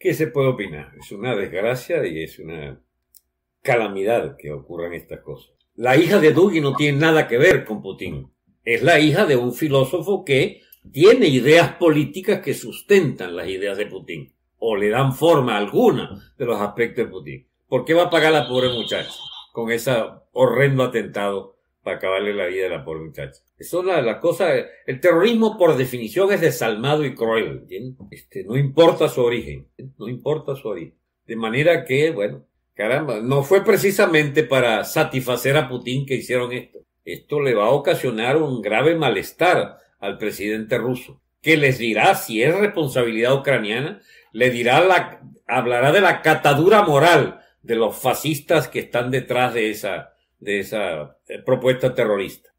¿Qué se puede opinar? Es una desgracia y es una calamidad que ocurran estas cosas. La hija de Dugin no tiene nada que ver con Putin. Es la hija de un filósofo que tiene ideas políticas que sustentan las ideas de Putin o le dan forma alguna de los aspectos de Putin. ¿Por qué va a pagar la pobre muchacha con ese horrendo atentado para acabarle la vida a la pobre muchacha? Eso es la, cosa. El terrorismo, por definición, es desalmado y cruel. Este, no importa su origen no importa su origen. De manera que, bueno, caramba, no fue precisamente para satisfacer a Putin que hicieron esto. Esto le va a ocasionar un grave malestar al presidente ruso, que les dirá si es responsabilidad ucraniana, le dirá la, hablará de la catadura moral de los fascistas que están detrás de esa, de esa eh, propuesta terrorista.